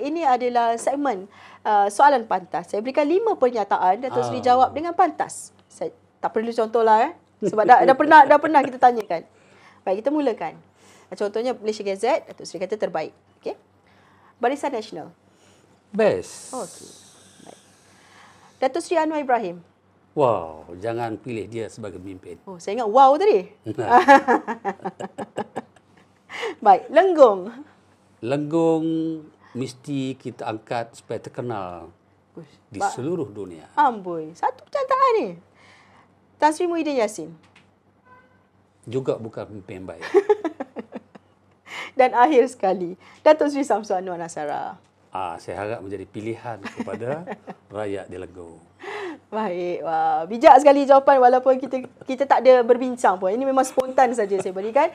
ini adalah segmen uh, soalan pantas. Saya berikan lima pernyataan Datuk Seri uh. dengan pantas. Saya tak perlu contohlah eh sebab dah, dah pernah dah pernah kita tanyakan. Baik kita mulakan. Contohnya Malaysia Gazette Datuk Seri kata terbaik. Okey. Barisan Nasional. Best. Okay. Baik. Datuk Seri Anwar Ibrahim. Wow, jangan pilih dia sebagai pemimpin. Oh, saya ingat wow tadi. Baik, Lenggong. Lenggong mesti kita angkat supaya terkenal di seluruh dunia. Amboi, satu percantaan ni. Tan Sri Muhyiddin Yassin. Juga bukan pemimpin yang baik. Dan akhir sekali, Datuk Sri Samsu Anwar Nasara. Ah, saya harap menjadi pilihan kepada rakyat di Legu. Baik, wah, bijak sekali jawapan walaupun kita kita tak ada berbincang pun. Ini memang spontan saja saya berikan.